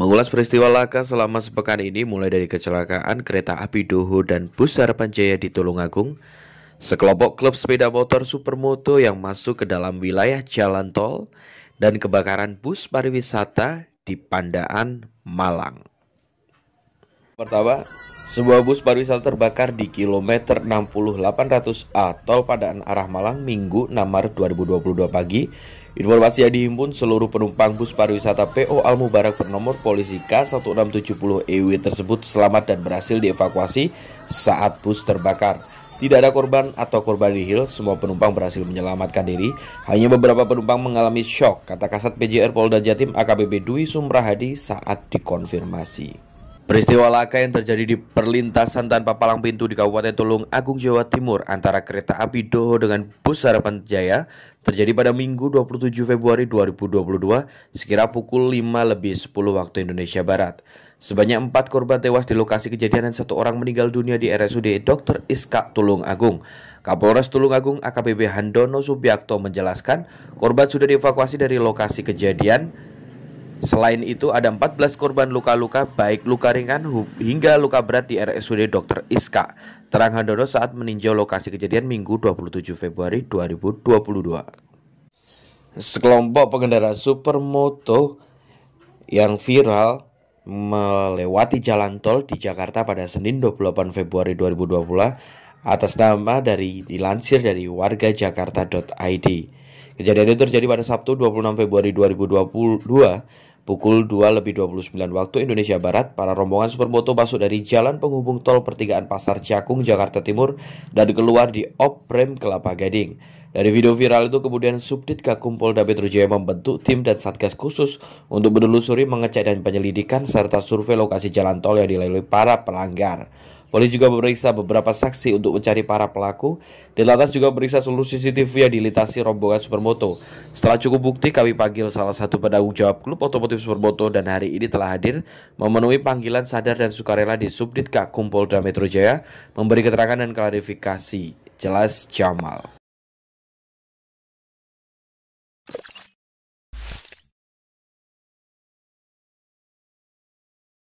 Mengulas peristiwa laka selama sepekan ini mulai dari kecelakaan kereta api Doho dan bus Harapan Jaya di Tulungagung, sekelompok klub sepeda motor supermoto yang masuk ke dalam wilayah jalan tol, dan kebakaran bus pariwisata di Pandaan, Malang. Pertama, sebuah bus pariwisata terbakar di kilometer 6800 a tol Padaan arah Malang Minggu 6 Maret 2022 pagi. Informasi yang dihimpun seluruh penumpang bus pariwisata PO Al Mubarak bernomor polisi K1670 EW e tersebut selamat dan berhasil dievakuasi saat bus terbakar. Tidak ada korban atau korban nihil, semua penumpang berhasil menyelamatkan diri. Hanya beberapa penumpang mengalami shock, kata Kasat PJR Polda Jatim AKBP Dwi Sumrahadi saat dikonfirmasi. Peristiwa laka yang terjadi di perlintasan tanpa palang pintu di Kabupaten Tulung Agung, Jawa Timur antara kereta api Doho dengan Bus Harapan Jaya terjadi pada Minggu 27 Februari 2022 sekira pukul 5 lebih 10 waktu Indonesia Barat. Sebanyak empat korban tewas di lokasi kejadian dan satu orang meninggal dunia di RSUD Dr. Iska Tulung Agung. Kapolres Tulung Agung AKBP Handono Subiakto menjelaskan korban sudah dievakuasi dari lokasi kejadian Selain itu ada 14 korban luka-luka baik luka ringan hingga luka berat di RSUD Dr. Iska Terang Handono saat meninjau lokasi kejadian Minggu 27 Februari 2022. Sekelompok pengendara supermoto yang viral melewati jalan tol di Jakarta pada Senin 28 Februari 2020 atas nama dari dilansir dari warga jakarta.id. Kejadian itu terjadi pada Sabtu 26 Februari 2022 Pukul 2 lebih 29 waktu Indonesia Barat, para rombongan supermoto masuk dari jalan penghubung tol pertigaan Pasar Cakung, Jakarta Timur dan keluar di Oprem Kelapa Gading. Dari video viral itu kemudian Subdit Gakum Polda Metro Jaya membentuk tim dan satgas khusus untuk menelusuri, mengecek dan penyelidikan serta survei lokasi jalan tol yang dilalui para pelanggar. Polisi juga memeriksa beberapa saksi untuk mencari para pelaku. Di lantas juga memeriksa seluruh CCTV yang dilintasi rombongan Supermoto. Setelah cukup bukti, kami panggil salah satu penanggung jawab klub otomotif Supermoto dan hari ini telah hadir memenuhi panggilan sadar dan sukarela di Subdit Gakum Polda Metro Jaya memberi keterangan dan klarifikasi. Jelas Jamal.